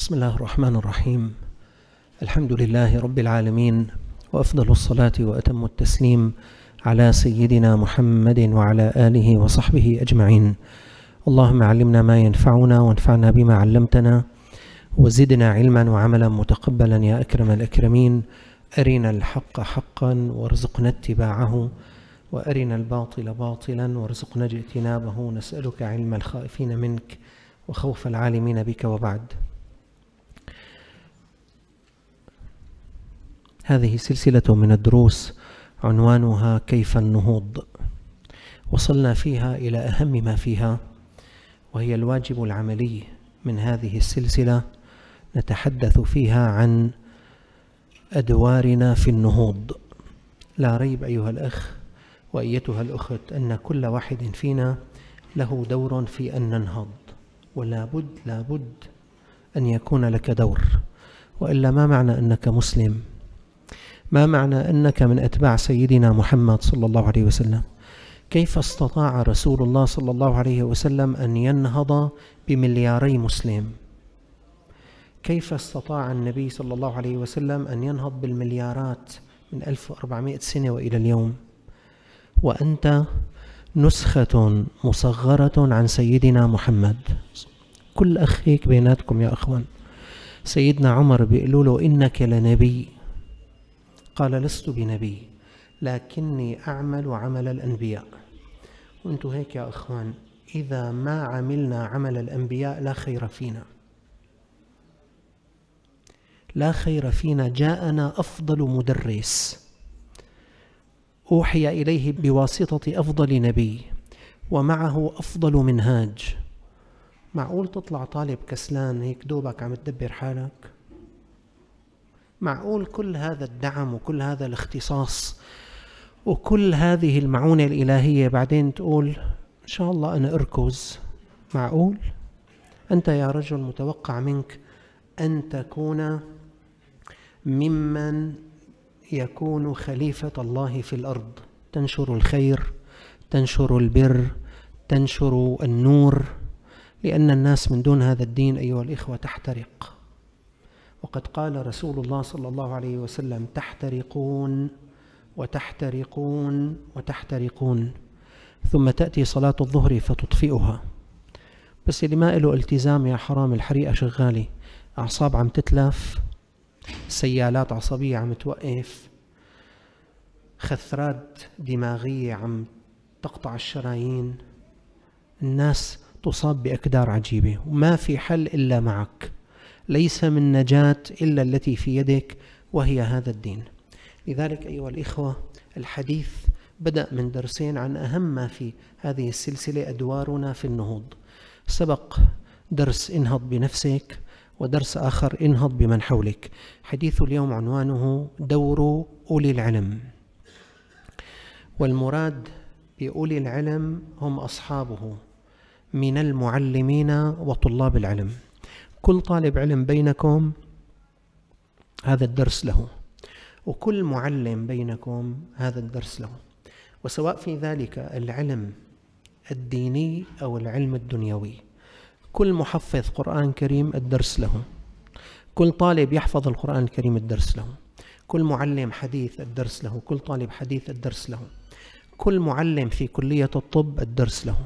بسم الله الرحمن الرحيم الحمد لله رب العالمين وأفضل الصلاة وأتم التسليم على سيدنا محمد وعلى آله وصحبه أجمعين اللهم علمنا ما ينفعنا وانفعنا بما علمتنا وزدنا علما وعملا متقبلا يا أكرم الأكرمين أرنا الحق حقا وارزقنا اتباعه وأرنا الباطل باطلا وارزقنا اجتنابه نسألك علم الخائفين منك وخوف العالمين بك وبعد هذه سلسلة من الدروس عنوانها كيف النهوض وصلنا فيها إلى أهم ما فيها وهي الواجب العملي من هذه السلسلة نتحدث فيها عن أدوارنا في النهوض لا ريب أيها الأخ وأيتها الأخت أن كل واحد فينا له دور في أن ننهض ولا بد لا بد أن يكون لك دور وإلا ما معنى أنك مسلم ما معنى أنك من أتباع سيدنا محمد صلى الله عليه وسلم كيف استطاع رسول الله صلى الله عليه وسلم أن ينهض بملياري مسلم كيف استطاع النبي صلى الله عليه وسلم أن ينهض بالمليارات من 1400 سنة وإلى اليوم وأنت نسخة مصغرة عن سيدنا محمد كل أخ هيك بيناتكم يا أخوان سيدنا عمر بيقولوا له إنك لنبي قال لست بنبي لكني أعمل عمل الأنبياء وانتوا هيك يا إخوان إذا ما عملنا عمل الأنبياء لا خير فينا لا خير فينا جاءنا أفضل مدرس أوحي إليه بواسطة أفضل نبي ومعه أفضل منهاج معقول تطلع طالب كسلان هيك دوبك عم تدبر حالك معقول كل هذا الدعم وكل هذا الاختصاص وكل هذه المعونة الإلهية بعدين تقول إن شاء الله أنا أركز معقول أنت يا رجل متوقع منك أن تكون ممن يكون خليفة الله في الأرض تنشر الخير تنشر البر تنشر النور لأن الناس من دون هذا الدين أيها الإخوة تحترق وقد قال رسول الله صلى الله عليه وسلم تحترقون وتحترقون وتحترقون ثم تأتي صلاة الظهر فتطفئها بس اللي ما له التزام يا حرام الحريقة شغالة أعصاب عم تتلف سيالات عصبية عم توقف خثرات دماغية عم تقطع الشرايين الناس تصاب بأكدار عجيبة وما في حل إلا معك ليس من نجاة إلا التي في يدك وهي هذا الدين لذلك أيها الإخوة الحديث بدأ من درسين عن أهم ما في هذه السلسلة أدوارنا في النهوض سبق درس انهض بنفسك ودرس آخر انهض بمن حولك حديث اليوم عنوانه دور أولي العلم والمراد بأولي العلم هم أصحابه من المعلمين وطلاب العلم كل طالب علم بينكم هذا الدرس له وكل معلم بينكم هذا الدرس له وسواء في ذلك العلم الديني أو العلم الدنيوي كل محفظ قرآن كريم الدرس له كل طالب يحفظ القرآن الكريم الدرس له كل معلم حديث الدرس له كل طالب حديث الدرس له كل معلم في كلية الطب الدرس له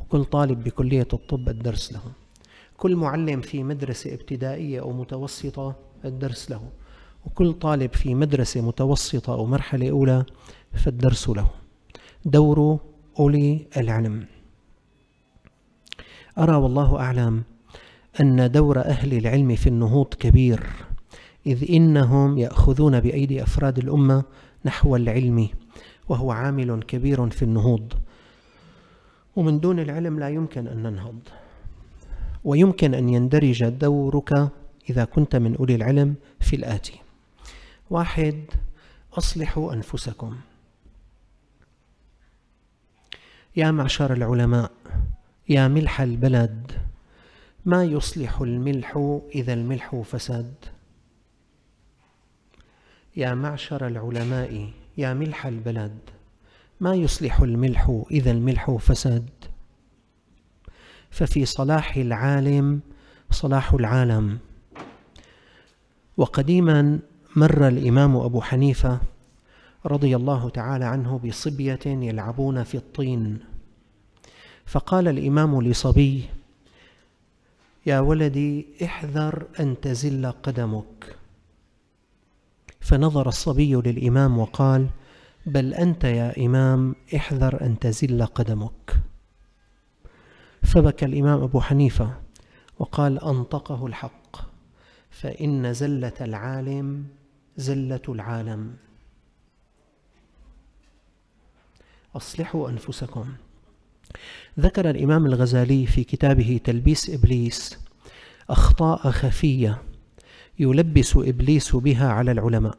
وكل طالب بكلية الطب الدرس له كل معلم في مدرسة ابتدائية أو متوسطة الدرس له وكل طالب في مدرسة متوسطة أو مرحلة أولى فالدرس له دور أولي العلم أرى والله أعلم أن دور أهل العلم في النهوض كبير إذ إنهم يأخذون بأيدي أفراد الأمة نحو العلم وهو عامل كبير في النهوض ومن دون العلم لا يمكن أن ننهض ويمكن أن يندرج دورك إذا كنت من أولي العلم في الآتي واحد أصلحوا أنفسكم يا معشر العلماء يا ملح البلد ما يصلح الملح إذا الملح فسد يا معشر العلماء يا ملح البلد ما يصلح الملح إذا الملح فسد ففي صلاح العالم صلاح العالم وقديما مر الامام ابو حنيفه رضي الله تعالى عنه بصبيه يلعبون في الطين فقال الامام لصبي يا ولدي احذر ان تزل قدمك فنظر الصبي للامام وقال بل انت يا امام احذر ان تزل قدمك فبكى الإمام أبو حنيفة وقال أنطقه الحق فإن زلة العالم زلة العالم أصلحوا أنفسكم ذكر الإمام الغزالي في كتابه تلبيس إبليس أخطاء خفية يلبس إبليس بها على العلماء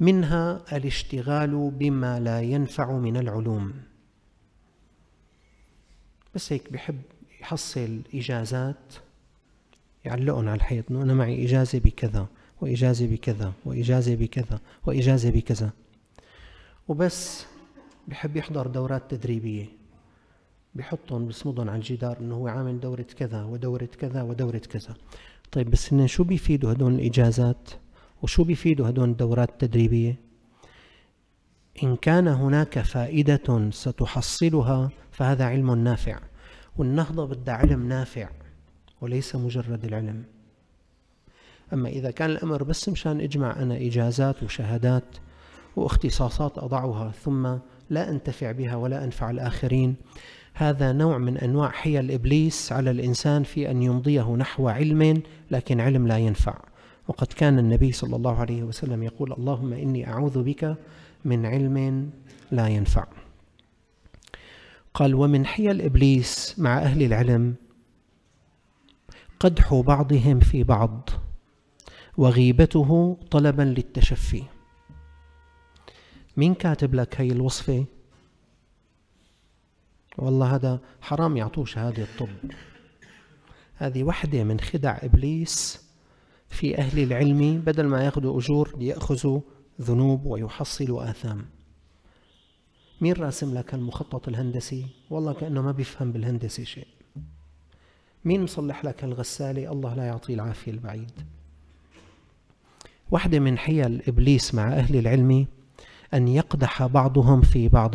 منها الاشتغال بما لا ينفع من العلوم بس هيك بحب يحصل إجازات يعلقهم على الحيط إنه أنا معي إجازة بكذا وإجازة بكذا وإجازة بكذا وإجازة بكذا وبس بحب يحضر دورات تدريبية بحطهم بصمدهم على الجدار إنه هو عامل دورة كذا ودورة كذا ودورة كذا طيب بس إن شو بيفيدوا هدول الإجازات وشو بيفيدوا هدول الدورات التدريبية إن كان هناك فائدة ستحصلها فهذا علم نافع والنهضة بدها علم نافع وليس مجرد العلم أما إذا كان الأمر بس مشان أجمع أنا إجازات وشهادات واختصاصات أضعها ثم لا أنتفع بها ولا أنفع الآخرين هذا نوع من أنواع حيل إبليس على الإنسان في أن يمضيه نحو علم لكن علم لا ينفع وقد كان النبي صلى الله عليه وسلم يقول اللهم إني أعوذ بك من علم لا ينفع قال ومن حيل إبليس مع أهل العلم قدح بعضهم في بعض وغيبته طلبا للتشفي مين كاتب لك هي الوصفة؟ والله هذا حرام يعطوه شهادة الطب هذه وحدة من خدع إبليس في أهل العلم بدل ما يأخذوا أجور يأخذوا ذنوب ويحصل آثام مين راسم لك المخطط الهندسي والله كأنه ما بيفهم بالهندسة شيء مين مصلح لك الغسالة الله لا يعطيه العافية البعيد واحدة من حيل إبليس مع أهل العلم أن يقدح بعضهم في بعض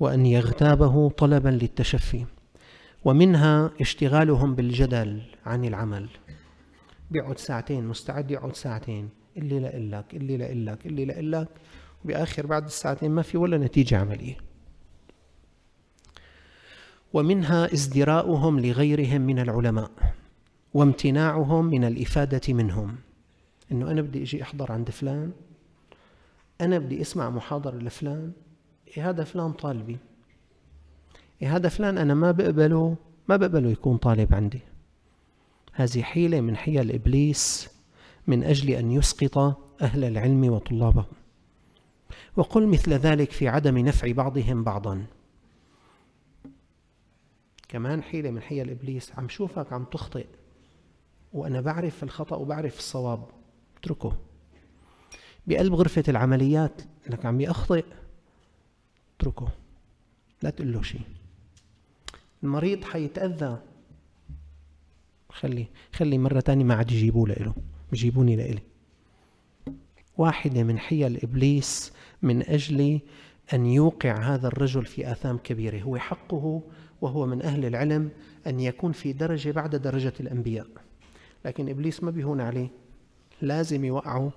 وأن يغتابه طلبا للتشفي ومنها اشتغالهم بالجدل عن العمل بيقعد ساعتين مستعد يقعد ساعتين اللي لا اللي لا اللي لا إلاك وبآخر بعد الساعتين ما في ولا نتيجة عملية ومنها ازدراؤهم لغيرهم من العلماء وامتناعهم من الإفادة منهم إنه أنا بدي أجي أحضر عند فلان أنا بدي أسمع محاضرة لفلان إيه هذا فلان طالبي إيه هذا فلان أنا ما بقبله ما بقبله يكون طالب عندي هذه حيلة من حيل إبليس من أجل أن يسقط أهل العلم وطلابه وقل مثل ذلك في عدم نفع بعضهم بعضا كمان حيلة من حيل إبليس عم شوفك عم تخطئ وأنا بعرف الخطأ وبعرف الصواب اتركه بقلب غرفة العمليات لك عم يخطئ اتركه لا تقول له شيء المريض حيتأذى خلي خلي مرة تانية ما عاد يجيبوه له يجيبوني لإلي واحدة من حيل إبليس من أجل أن يوقع هذا الرجل في آثام كبيرة هو حقه وهو من أهل العلم أن يكون في درجة بعد درجة الأنبياء لكن إبليس ما بيهون عليه لازم يوقعه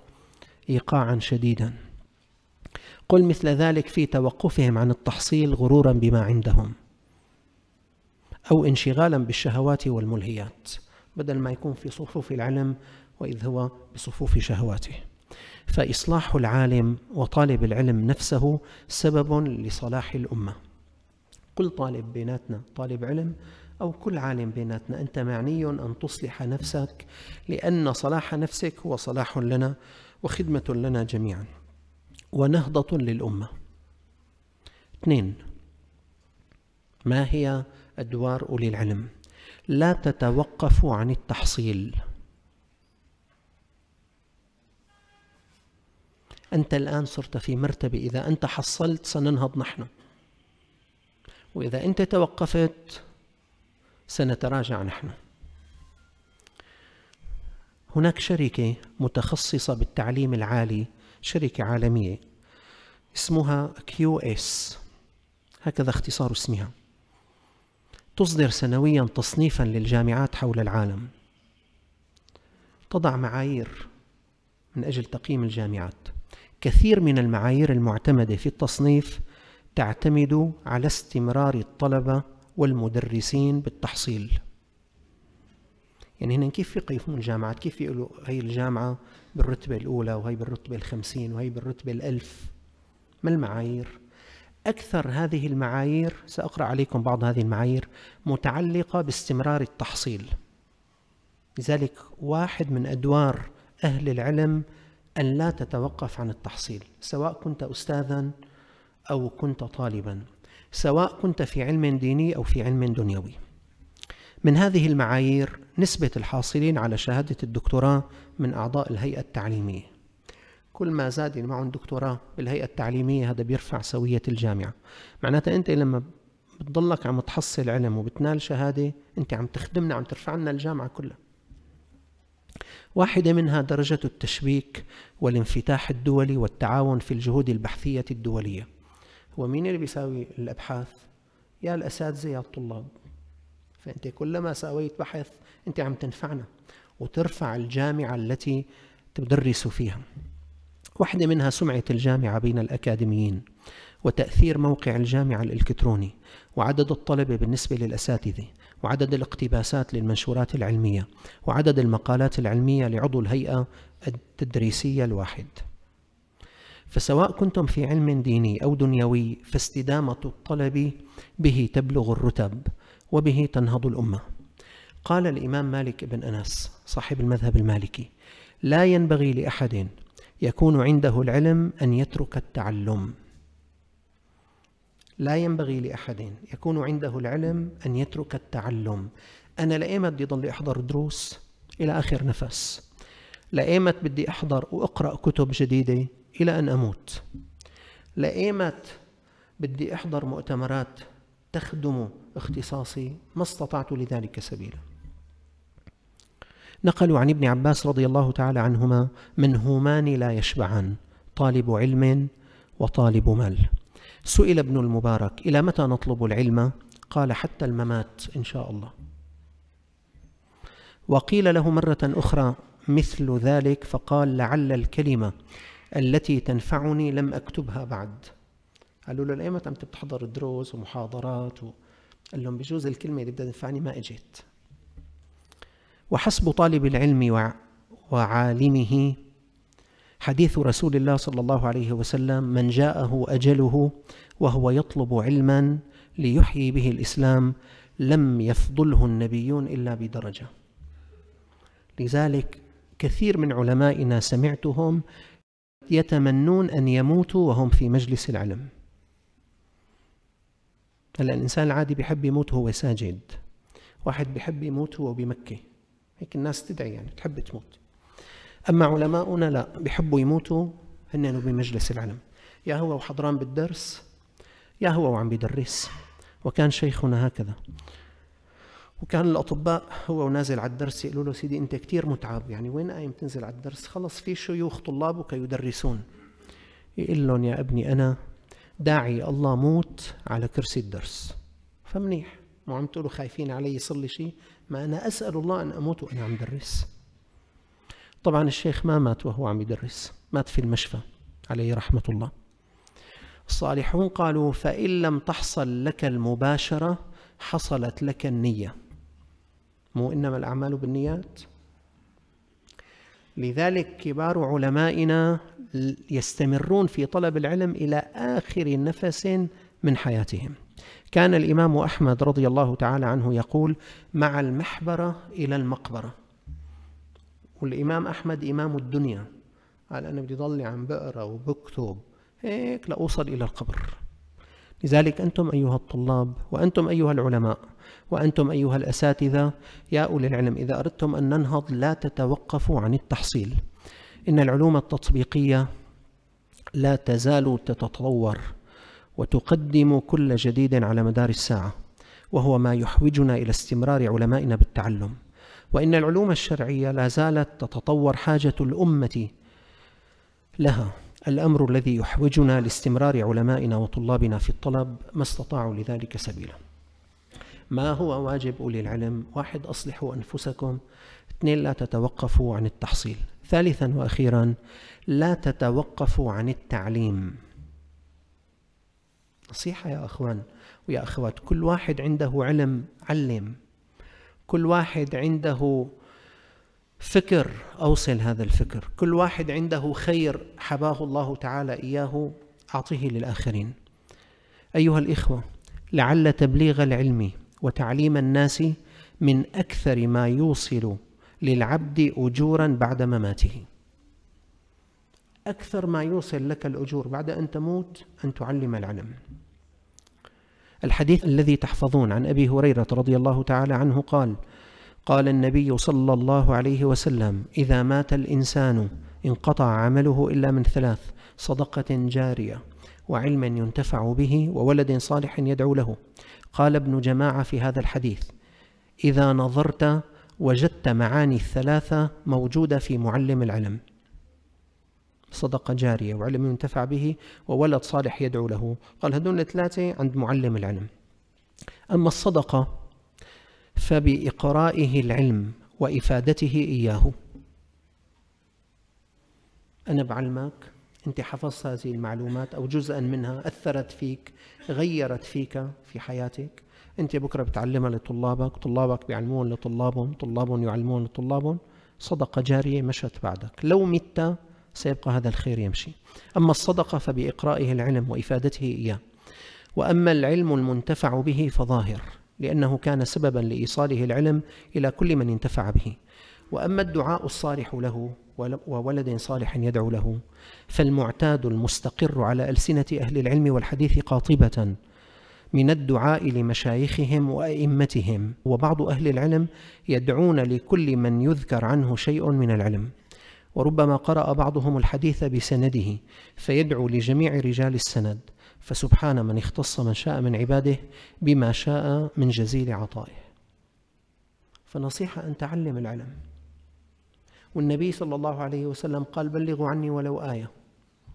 إيقاعا شديدا قل مثل ذلك في توقفهم عن التحصيل غرورا بما عندهم أو انشغالا بالشهوات والملهيات بدل ما يكون في صفوف العلم وإذ هو بصفوف شهواته فإصلاح العالم وطالب العلم نفسه سبب لصلاح الأمة كل طالب بيناتنا طالب علم أو كل عالم بيناتنا أنت معني أن تصلح نفسك لأن صلاح نفسك هو صلاح لنا وخدمة لنا جميعا ونهضة للأمة اثنين ما هي أدوار أولي العلم لا تتوقف عن التحصيل أنت الآن صرت في مرتبة إذا أنت حصلت سننهض نحن وإذا أنت توقفت سنتراجع نحن هناك شركة متخصصة بالتعليم العالي شركة عالمية اسمها QS هكذا اختصار اسمها تصدر سنويا تصنيفا للجامعات حول العالم تضع معايير من أجل تقييم الجامعات كثير من المعايير المعتمدة في التصنيف تعتمد على استمرار الطلبة والمدرسين بالتحصيل يعني هنا كيف يقيفون الجامعات كيف يقولوا هي الجامعة بالرتبة الأولى وهي بالرتبة الخمسين وهي بالرتبة الألف ما المعايير أكثر هذه المعايير سأقرأ عليكم بعض هذه المعايير متعلقة باستمرار التحصيل لذلك واحد من أدوار أهل العلم أن لا تتوقف عن التحصيل سواء كنت أستاذا أو كنت طالبا سواء كنت في علم ديني أو في علم دنيوي من هذه المعايير نسبة الحاصلين على شهادة الدكتوراه من أعضاء الهيئة التعليمية كل ما زاد اللي معهم دكتوراه بالهيئة التعليمية هذا بيرفع سوية الجامعة معناتها أنت لما بتضلك عم تحصل علم وبتنال شهادة أنت عم تخدمنا عم ترفع لنا الجامعة كلها واحدة منها درجة التشبيك والانفتاح الدولي والتعاون في الجهود البحثية الدولية ومين اللي بيساوي الأبحاث؟ يا الأساتذة يا الطلاب فأنت كلما ساويت بحث أنت عم تنفعنا وترفع الجامعة التي تدرس فيها واحدة منها سمعة الجامعة بين الأكاديميين وتأثير موقع الجامعة الإلكتروني وعدد الطلبة بالنسبة للأساتذة وعدد الاقتباسات للمنشورات العلمية وعدد المقالات العلمية لعضو الهيئة التدريسية الواحد فسواء كنتم في علم ديني أو دنيوي فاستدامة الطلب به تبلغ الرتب وبه تنهض الأمة قال الإمام مالك بن أنس صاحب المذهب المالكي لا ينبغي لأحد يكون عنده العلم أن يترك التعلم لا ينبغي لأحد يكون عنده العلم أن يترك التعلم أنا لأيمت بدي ضل أحضر دروس إلى آخر نفس لأيمت بدي أحضر وأقرأ كتب جديدة إلى أن أموت لأيمت بدي أحضر مؤتمرات تخدم اختصاصي ما استطعت لذلك سبيلا نقلوا عن ابن عباس رضي الله تعالى عنهما منهومان لا يشبعان طالب علم وطالب مال سئل ابن المبارك إلى متى نطلب العلم؟ قال حتى الممات إن شاء الله وقيل له مرة أخرى مثل ذلك فقال لعل الكلمة التي تنفعني لم أكتبها بعد قالوا له الأيمة أنت بتحضر دروس ومحاضرات و... قال لهم بجوز الكلمة اللي بدها تنفعني ما إجت وحسب طالب العلم وعالمه حديث رسول الله صلى الله عليه وسلم من جاءه اجله وهو يطلب علما ليحيي به الاسلام لم يفضله النبيون الا بدرجه لذلك كثير من علمائنا سمعتهم يتمنون ان يموتوا وهم في مجلس العلم هلا الانسان العادي بيحب يموت وهو ساجد واحد بيحب يموت وهو بمكه هيك الناس تدعي يعني تحب تموت أما علماؤنا لا بحبوا يموتوا هن بمجلس العلم يا هو وحضران بالدرس يا هو وعم بيدرس وكان شيخنا هكذا وكان الاطباء هو ونازل على الدرس يقولوا له سيدي انت كثير متعب يعني وين قايم تنزل على الدرس خلص في شيوخ طلابك يدرسون يقول لهم يا ابني انا داعي الله موت على كرسي الدرس فمنيح مو عم تقولوا خايفين علي يصير لي شيء ما انا اسال الله ان اموت وانا عم درس طبعا الشيخ ما مات وهو عم يدرس مات في المشفى عليه رحمة الله الصالحون قالوا فإن لم تحصل لك المباشرة حصلت لك النية مو إنما الأعمال بالنيات لذلك كبار علمائنا يستمرون في طلب العلم إلى آخر نفس من حياتهم كان الإمام أحمد رضي الله تعالى عنه يقول مع المحبرة إلى المقبرة والإمام أحمد إمام الدنيا قال أنا بدي ضلني عم بقرأ وبكتب هيك لأوصل إلى القبر لذلك أنتم أيها الطلاب وأنتم أيها العلماء وأنتم أيها الأساتذة يا أولي العلم إذا أردتم أن ننهض لا تتوقفوا عن التحصيل إن العلوم التطبيقية لا تزال تتطور وتقدم كل جديد على مدار الساعة وهو ما يحوجنا إلى استمرار علمائنا بالتعلم وإن العلوم الشرعية لا زالت تتطور حاجة الأمة لها الأمر الذي يحوجنا لاستمرار علمائنا وطلابنا في الطلب ما استطاعوا لذلك سبيلا ما هو واجب أولي العلم واحد أصلحوا أنفسكم اثنين لا تتوقفوا عن التحصيل ثالثا وأخيرا لا تتوقفوا عن التعليم نصيحة يا أخوان ويا أخوات كل واحد عنده علم علم كل واحد عنده فكر اوصل هذا الفكر كل واحد عنده خير حباه الله تعالى اياه اعطيه للاخرين ايها الاخوه لعل تبليغ العلم وتعليم الناس من اكثر ما يوصل للعبد اجورا بعد مماته اكثر ما يوصل لك الاجور بعد ان تموت ان تعلم العلم الحديث الذي تحفظون عن أبي هريرة رضي الله تعالى عنه قال قال النبي صلى الله عليه وسلم إذا مات الإنسان انقطع عمله إلا من ثلاث صدقة جارية وعلم ينتفع به وولد صالح يدعو له قال ابن جماعة في هذا الحديث إذا نظرت وجدت معاني الثلاثة موجودة في معلم العلم صدقة جارية وعلم ينتفع به وولد صالح يدعو له قال هذول الثلاثة عند معلم العلم أما الصدقة فبإقرائه العلم وإفادته إياه أنا بعلمك أنت حفظت هذه المعلومات أو جزءا منها أثرت فيك غيرت فيك في حياتك أنت بكرة بتعلمها لطلابك طلابك بيعلمون لطلابهم طلابهم يعلمون لطلابهم صدقة جارية مشت بعدك لو مت سيبقى هذا الخير يمشي أما الصدقة فبإقرائه العلم وإفادته إياه وأما العلم المنتفع به فظاهر لأنه كان سببا لإيصاله العلم إلى كل من انتفع به وأما الدعاء الصالح له وولد صالح يدعو له فالمعتاد المستقر على ألسنة أهل العلم والحديث قاطبة من الدعاء لمشايخهم وأئمتهم وبعض أهل العلم يدعون لكل من يذكر عنه شيء من العلم وربما قرأ بعضهم الحديث بسنده فيدعو لجميع رجال السند فسبحان من اختص من شاء من عباده بما شاء من جزيل عطائه فنصيحة أن تعلم العلم والنبي صلى الله عليه وسلم قال بلغوا عني ولو آية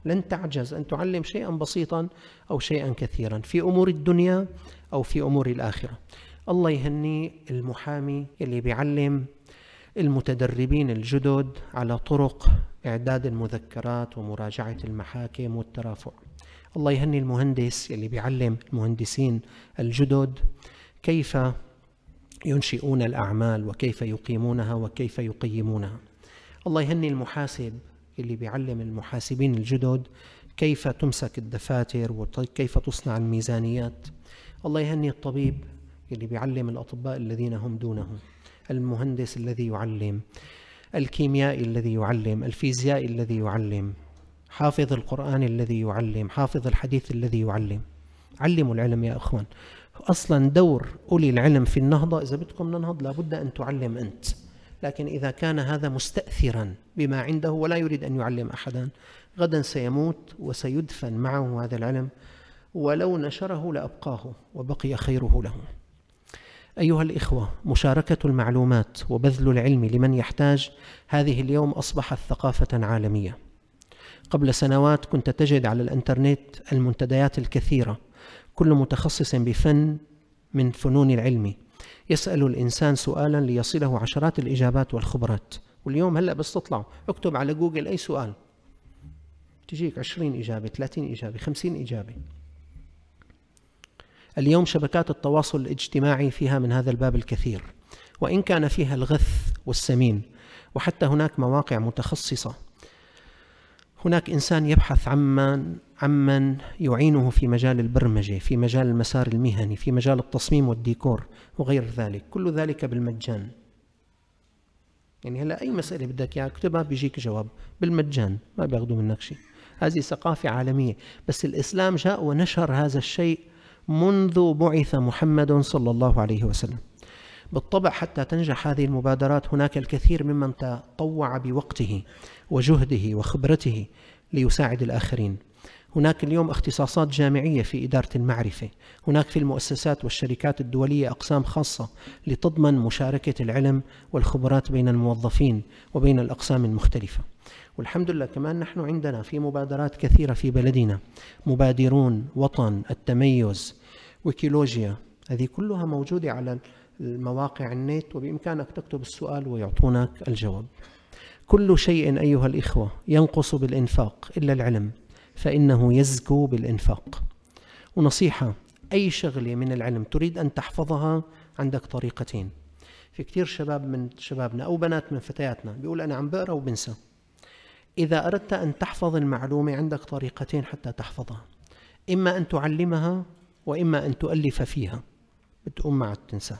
لن تعجز أن تعلم شيئا بسيطا أو شيئا كثيرا في أمور الدنيا أو في أمور الآخرة الله يهني المحامي اللي بيعلم المتدربين الجدد على طرق إعداد المذكرات ومراجعة المحاكم والترافع الله يهني المهندس اللي بيعلم المهندسين الجدد كيف ينشئون الأعمال وكيف يقيمونها وكيف يقيمونها الله يهني المحاسب اللي بيعلم المحاسبين الجدد كيف تمسك الدفاتر وكيف تصنع الميزانيات الله يهني الطبيب اللي بيعلم الأطباء الذين هم دونه المهندس الذي يعلم الكيميائي الذي يعلم الفيزيائي الذي يعلم حافظ القرآن الذي يعلم حافظ الحديث الذي يعلم علموا العلم يا أخوان أصلا دور أولي العلم في النهضة إذا بدكم ننهض لابد أن تعلم أنت لكن إذا كان هذا مستأثرا بما عنده ولا يريد أن يعلم أحدا غدا سيموت وسيدفن معه هذا العلم ولو نشره لأبقاه وبقي خيره له أيها الإخوة مشاركة المعلومات وبذل العلم لمن يحتاج هذه اليوم أصبحت ثقافة عالمية قبل سنوات كنت تجد على الانترنت المنتديات الكثيرة كل متخصص بفن من فنون العلم يسأل الإنسان سؤالا ليصله عشرات الإجابات والخبرات واليوم هلأ بس تطلع اكتب على جوجل أي سؤال تجيك 20 إجابة 30 إجابة 50 إجابة اليوم شبكات التواصل الاجتماعي فيها من هذا الباب الكثير وان كان فيها الغث والسمين وحتى هناك مواقع متخصصه هناك انسان يبحث عمن عمن يعينه في مجال البرمجه في مجال المسار المهني في مجال التصميم والديكور وغير ذلك كل ذلك بالمجان يعني هلا اي مساله بدك اياها اكتبها بيجيك جواب بالمجان ما بياخذوا منك شيء هذه ثقافه عالميه بس الاسلام جاء ونشر هذا الشيء منذ بعث محمد صلى الله عليه وسلم بالطبع حتى تنجح هذه المبادرات هناك الكثير ممن تطوع بوقته وجهده وخبرته ليساعد الآخرين هناك اليوم اختصاصات جامعية في إدارة المعرفة هناك في المؤسسات والشركات الدولية أقسام خاصة لتضمن مشاركة العلم والخبرات بين الموظفين وبين الأقسام المختلفة والحمد لله كمان نحن عندنا في مبادرات كثيرة في بلدنا مبادرون وطن التميز ويكيلوجيا هذه كلها موجودة على المواقع النت وبإمكانك تكتب السؤال ويعطونك الجواب كل شيء أيها الإخوة ينقص بالإنفاق إلا العلم فإنه يزكو بالإنفاق ونصيحة أي شغلة من العلم تريد أن تحفظها عندك طريقتين في كثير شباب من شبابنا أو بنات من فتياتنا بيقول أنا عم بقرأ وبنسى إذا أردت أن تحفظ المعلومة عندك طريقتين حتى تحفظها إما أن تعلمها وإما أن تؤلف فيها بتقوم مع تنسى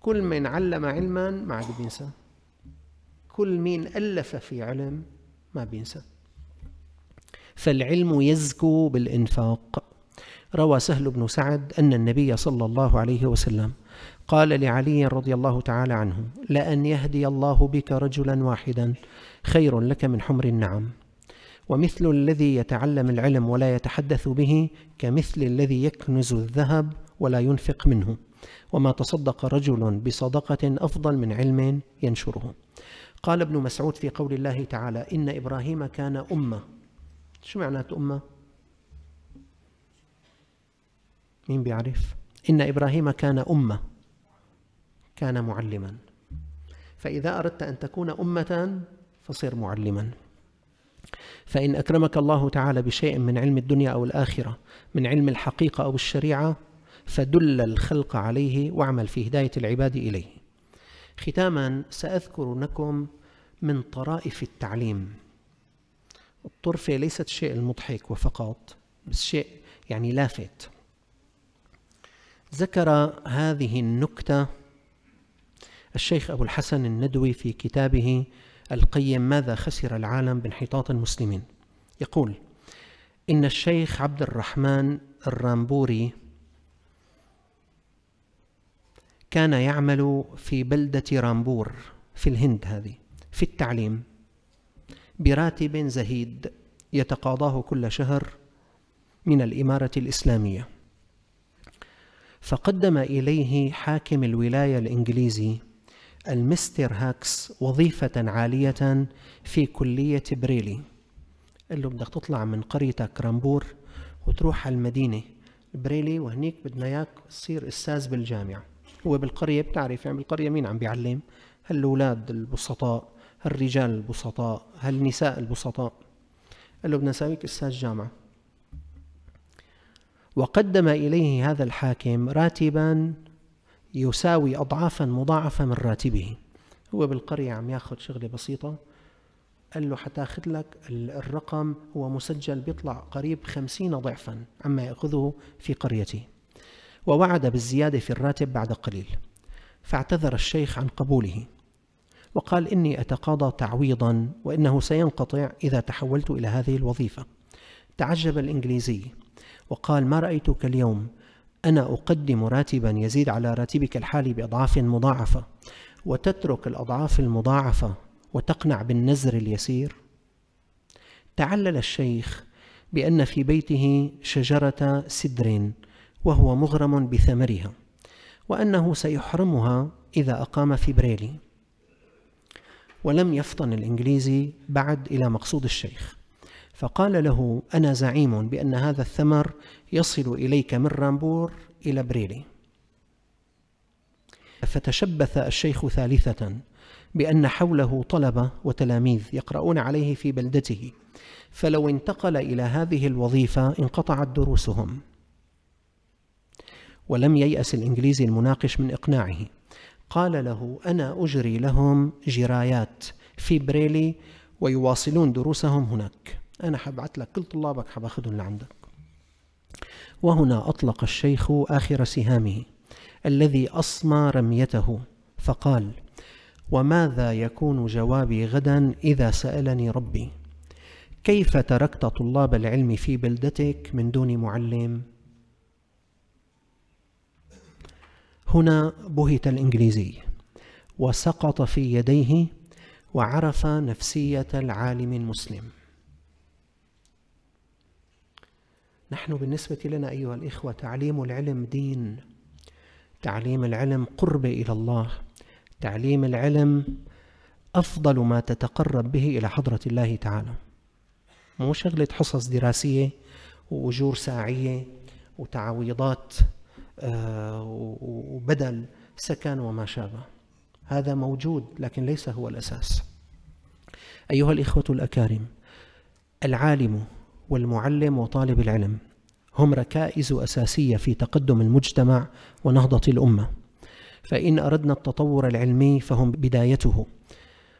كل من علم علما ما عاد بينسى كل مين ألف في علم ما بينسى فالعلم يزكو بالإنفاق روى سهل بن سعد أن النبي صلى الله عليه وسلم قال لعلي رضي الله تعالى عنه لأن يهدي الله بك رجلا واحدا خير لك من حمر النعم ومثل الذي يتعلم العلم ولا يتحدث به كمثل الذي يكنز الذهب ولا ينفق منه وما تصدق رجل بصدقة أفضل من علم ينشره قال ابن مسعود في قول الله تعالى إن إبراهيم كان أمة شو معنات أمة؟ مين بيعرف؟ إن إبراهيم كان أمة كان معلما فإذا أردت أن تكون أمة فصير معلما فإن أكرمك الله تعالى بشيء من علم الدنيا أو الآخرة من علم الحقيقة أو الشريعة فدل الخلق عليه واعمل في هداية العباد إليه ختاما سأذكر لكم من طرائف التعليم الطرفة ليست شيء المضحك وفقط بس شيء يعني لافت ذكر هذه النكته الشيخ أبو الحسن الندوي في كتابه القيم ماذا خسر العالم بانحطاط المسلمين يقول إن الشيخ عبد الرحمن الرامبوري كان يعمل في بلدة رامبور في الهند هذه في التعليم براتب زهيد يتقاضاه كل شهر من الإمارة الإسلامية فقدم إليه حاكم الولاية الإنجليزي المستر هاكس وظيفة عالية في كلية بريلي قال له بدك تطلع من قريتك رامبور وتروح على المدينة بريلي وهنيك بدنا اياك تصير استاذ بالجامعة هو بالقرية بتعرف يعني بالقرية مين عم بيعلم هالولاد البسطاء هالرجال البسطاء هالنساء البسطاء قال له بدنا نساويك استاذ جامعة وقدم إليه هذا الحاكم راتبا يساوي أضعافا مضاعفة من راتبه هو بالقرية عم ياخذ شغلة بسيطة قال له حتاخد لك الرقم هو مسجل بيطلع قريب خمسين ضعفا عما يأخذه في قريته ووعد بالزيادة في الراتب بعد قليل فاعتذر الشيخ عن قبوله وقال إني أتقاضى تعويضا وإنه سينقطع إذا تحولت إلى هذه الوظيفة تعجب الإنجليزي وقال ما رأيتك اليوم أنا أقدم راتبا يزيد على راتبك الحالي بأضعاف مضاعفة وتترك الأضعاف المضاعفة وتقنع بالنزر اليسير تعلل الشيخ بأن في بيته شجرة سدر وهو مغرم بثمرها وأنه سيحرمها إذا أقام في بريلي ولم يفطن الإنجليزي بعد إلى مقصود الشيخ فقال له أنا زعيم بأن هذا الثمر يصل إليك من رامبور إلى بريلي فتشبث الشيخ ثالثة بأن حوله طلبة وتلاميذ يقرؤون عليه في بلدته فلو انتقل إلى هذه الوظيفة انقطعت دروسهم ولم ييأس الإنجليزي المناقش من إقناعه قال له أنا أجري لهم جرايات في بريلي ويواصلون دروسهم هناك أنا حبعت لك كل طلابك حباخذهم لعندك وهنا أطلق الشيخ آخر سهامه الذي أصمى رميته فقال وماذا يكون جوابي غدا إذا سألني ربي كيف تركت طلاب العلم في بلدتك من دون معلم هنا بهت الإنجليزي وسقط في يديه وعرف نفسية العالم المسلم نحن بالنسبة لنا أيها الإخوة تعليم العلم دين تعليم العلم قرب إلى الله تعليم العلم أفضل ما تتقرب به إلى حضرة الله تعالى مو شغلة حصص دراسية وأجور ساعية وتعويضات آه، وبدل سكن وما شابه هذا موجود لكن ليس هو الأساس أيها الإخوة الأكارم العالم والمعلم وطالب العلم هم ركائز أساسية في تقدم المجتمع ونهضة الأمة فإن أردنا التطور العلمي فهم بدايته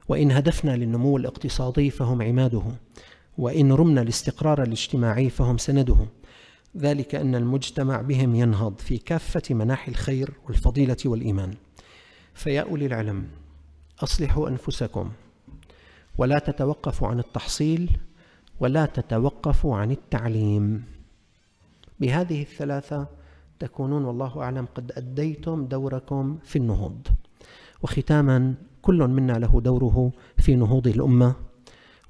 وإن هدفنا للنمو الاقتصادي فهم عماده وإن رمنا الاستقرار الاجتماعي فهم سنده ذلك أن المجتمع بهم ينهض في كافة مناحي الخير والفضيلة والإيمان فيا أولي العلم أصلحوا أنفسكم ولا تتوقفوا عن التحصيل ولا تتوقف عن التعليم بهذه الثلاثة تكونون والله أعلم قد أديتم دوركم في النهوض وختاما كل منا له دوره في نهوض الأمة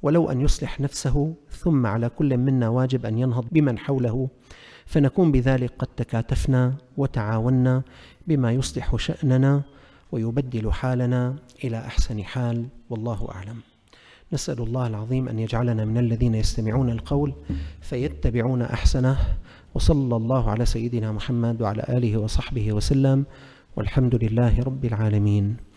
ولو أن يصلح نفسه ثم على كل منا واجب أن ينهض بمن حوله فنكون بذلك قد تكاتفنا وتعاوننا بما يصلح شأننا ويبدل حالنا إلى أحسن حال والله أعلم نسأل الله العظيم أن يجعلنا من الذين يستمعون القول فيتبعون أحسنه وصلى الله على سيدنا محمد وعلى آله وصحبه وسلم والحمد لله رب العالمين